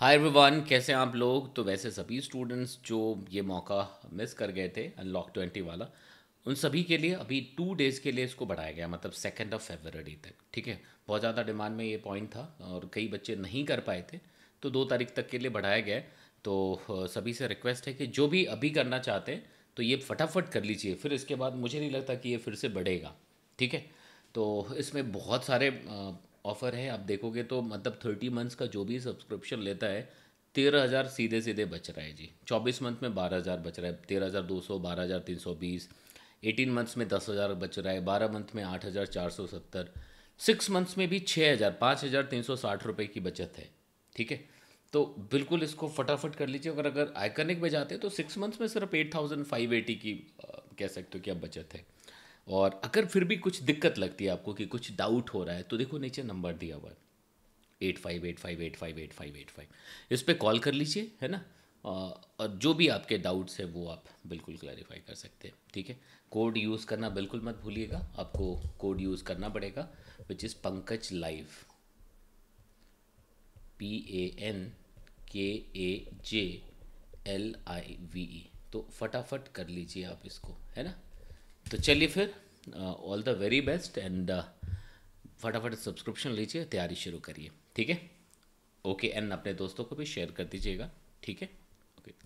hi everyone कैसे आप लोग तो वैसे सभी स्टूडेंट्स जो ये मौका मिस कर गए थे अनलॉक ट्वेंटी वाला उन सभी के लिए अभी टू डेज़ के लिए इसको बढ़ाया गया मतलब सेकेंड ऑफ फेबररी तक ठीक है बहुत ज़्यादा डिमांड में ये पॉइंट था और कई बच्चे नहीं कर पाए थे तो दो तारीख तक के लिए बढ़ाया गया तो सभी से रिक्वेस्ट है कि जो भी अभी करना चाहते हैं तो ये फटाफट कर लीजिए फिर इसके बाद मुझे नहीं लगता कि ये फिर से बढ़ेगा ठीक है तो इसमें बहुत सारे ऑफ़र है आप देखोगे तो मतलब थर्टी मंथ्स का जो भी सब्सक्रिप्शन लेता है तेरह हज़ार सीधे सीधे बच रहा है जी चौबीस मंथ में बारह हज़ार बच रहा है तेरह हज़ार दो सौ बारह हज़ार तीन सौ बीस एटीन मंथ्स में दस हज़ार बच रहा है बारह मंथ में आठ हज़ार चार सौ सत्तर सिक्स मंथ्स में भी छः हज़ार पाँच हज़ार तीन सौ साठ रुपये की बचत है ठीक है तो बिल्कुल इसको फटाफट कर लीजिए अगर अगर आइकनिक में जाते हैं तो सिक्स मंथ्स में सिर्फ एट थाउजेंड फाइव एटी की आ, कह सकते हो कि अब बचत है और अगर फिर भी कुछ दिक्कत लगती है आपको कि कुछ डाउट हो रहा है तो देखो नीचे नंबर दिया हुआ है eight five eight five eight five eight five eight five इस पर कॉल कर लीजिए है ना और जो भी आपके डाउट्स हैं वो आप बिल्कुल क्लैरिफाई कर सकते हैं ठीक है कोड यूज़ करना बिल्कुल मत भूलिएगा आपको कोड यूज़ करना पड़ेगा which is Pankaj live P A N K A J L I V E तो फटाफट कर लीजिए आप इसको है ना तो चलिए फिर all the very best and फटाफट सब्सक्रिप्शन लीजिए तैयारी शुरू करिए ठीक है ओके एंड अपने दोस्तों को भी शेयर कर दीजिएगा ठीक है ओके